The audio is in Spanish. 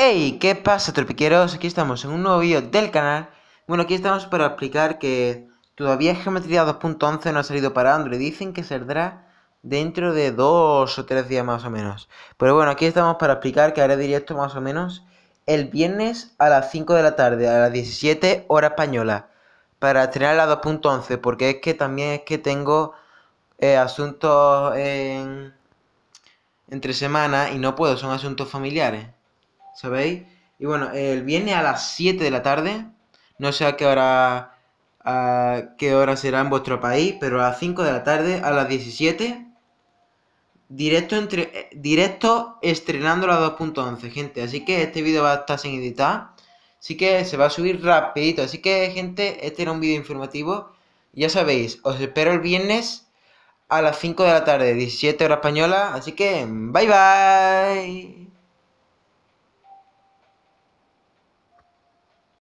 Hey, ¿qué pasa tropiqueros? Aquí estamos en un nuevo vídeo del canal Bueno, aquí estamos para explicar que todavía Geometría 2.11 no ha salido para Android Dicen que saldrá dentro de dos o tres días más o menos Pero bueno, aquí estamos para explicar que haré directo más o menos El viernes a las 5 de la tarde, a las 17 hora española Para estrenar la 2.11 Porque es que también es que tengo eh, asuntos en... entre semana Y no puedo, son asuntos familiares ¿sabéis? Y bueno, el viernes a las 7 de la tarde, no sé a qué hora, qué hora será en vuestro país, pero a las 5 de la tarde, a las 17, directo, entre, eh, directo estrenando la 2.11, gente. Así que este vídeo va a estar sin editar. Así que se va a subir rapidito. Así que, gente, este era un vídeo informativo. Ya sabéis, os espero el viernes a las 5 de la tarde, 17 horas española. Así que, bye bye.